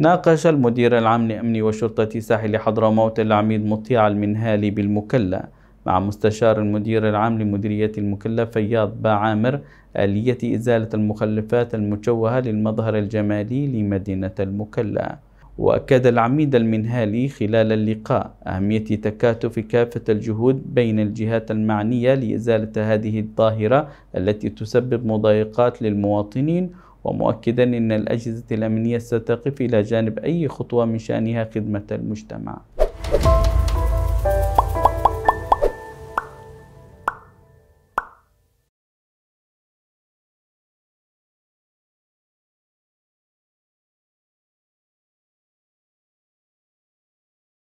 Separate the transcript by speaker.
Speaker 1: ناقش المدير العام لأمن وشرطة ساحل حضرموت العميد مطيع المنهالي بالمكلا مع مستشار المدير العام لمديرية المكلا فياض باعامر آلية إزالة المخلفات المشوهة للمظهر الجمالي لمدينة المكلا وأكد العميد المنهالي خلال اللقاء أهمية تكاتف كافة الجهود بين الجهات المعنية لإزالة هذه الظاهرة التي تسبب مضايقات للمواطنين ومؤكدا أن الأجهزة الأمنية ستقف إلى جانب أي خطوة من شأنها خدمة المجتمع